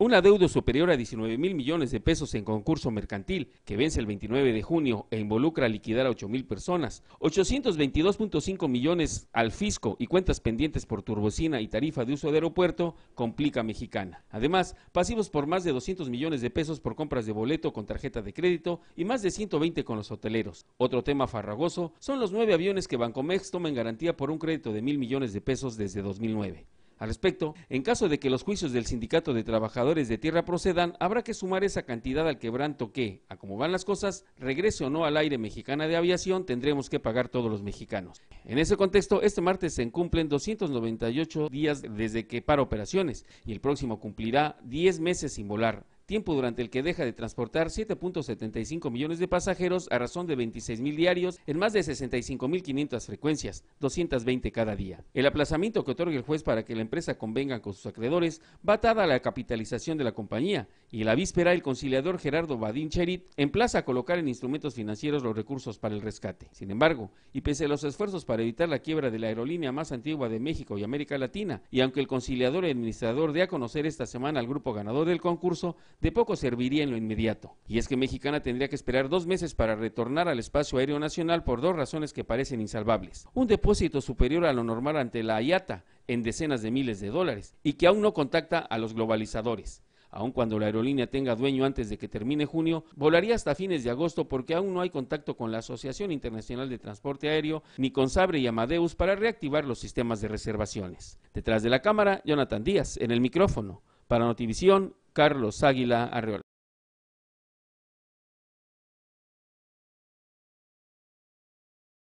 Una deuda superior a 19 mil millones de pesos en concurso mercantil, que vence el 29 de junio e involucra a liquidar a 8 mil personas, 822.5 millones al fisco y cuentas pendientes por turbocina y tarifa de uso de aeropuerto, complica Mexicana. Además, pasivos por más de 200 millones de pesos por compras de boleto con tarjeta de crédito y más de 120 con los hoteleros. Otro tema farragoso son los nueve aviones que Bancomex toma en garantía por un crédito de mil millones de pesos desde 2009. Al respecto, en caso de que los juicios del Sindicato de Trabajadores de Tierra procedan, habrá que sumar esa cantidad al quebranto que, a como van las cosas, regrese o no al aire mexicana de aviación, tendremos que pagar todos los mexicanos. En ese contexto, este martes se cumplen 298 días desde que para operaciones y el próximo cumplirá 10 meses sin volar tiempo durante el que deja de transportar 7.75 millones de pasajeros a razón de 26 mil diarios en más de 65.500 frecuencias, 220 cada día. El aplazamiento que otorga el juez para que la empresa convenga con sus acreedores va atada a la capitalización de la compañía y la víspera el conciliador Gerardo Badín Cherit emplaza a colocar en instrumentos financieros los recursos para el rescate. Sin embargo, y pese a los esfuerzos para evitar la quiebra de la aerolínea más antigua de México y América Latina, y aunque el conciliador y administrador dé a conocer esta semana al grupo ganador del concurso, de poco serviría en lo inmediato. Y es que Mexicana tendría que esperar dos meses para retornar al espacio aéreo nacional por dos razones que parecen insalvables. Un depósito superior a lo normal ante la IATA en decenas de miles de dólares y que aún no contacta a los globalizadores aun cuando la aerolínea tenga dueño antes de que termine junio, volaría hasta fines de agosto porque aún no hay contacto con la Asociación Internacional de Transporte Aéreo ni con Sabre y Amadeus para reactivar los sistemas de reservaciones. Detrás de la cámara, Jonathan Díaz, en el micrófono. Para Notivisión, Carlos Águila Arreola.